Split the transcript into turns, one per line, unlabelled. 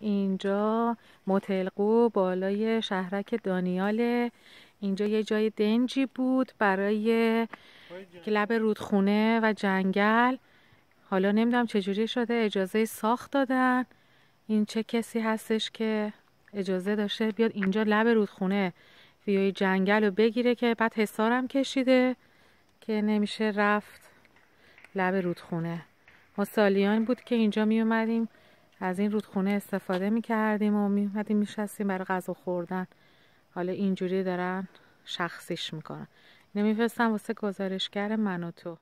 اینجا متلقو بالای شهرک دانیاله اینجا یه جای دنجی بود برای کلب رودخونه و جنگل حالا نمیدونم چجوری شده اجازه ساخت دادن این چه کسی هستش که اجازه داشته بیاد اینجا لب رودخونه ویوی جنگل رو بگیره که بعد حسارم کشیده که نمیشه رفت لب رودخونه ما سالیان بود که اینجا میومدیم از این رودخونه استفاده می کردیم و می اومدیم می برای غذا خوردن حالا اینجوری دارن شخصیش میکنن نمیفرستم واسه گزارشگر من و تو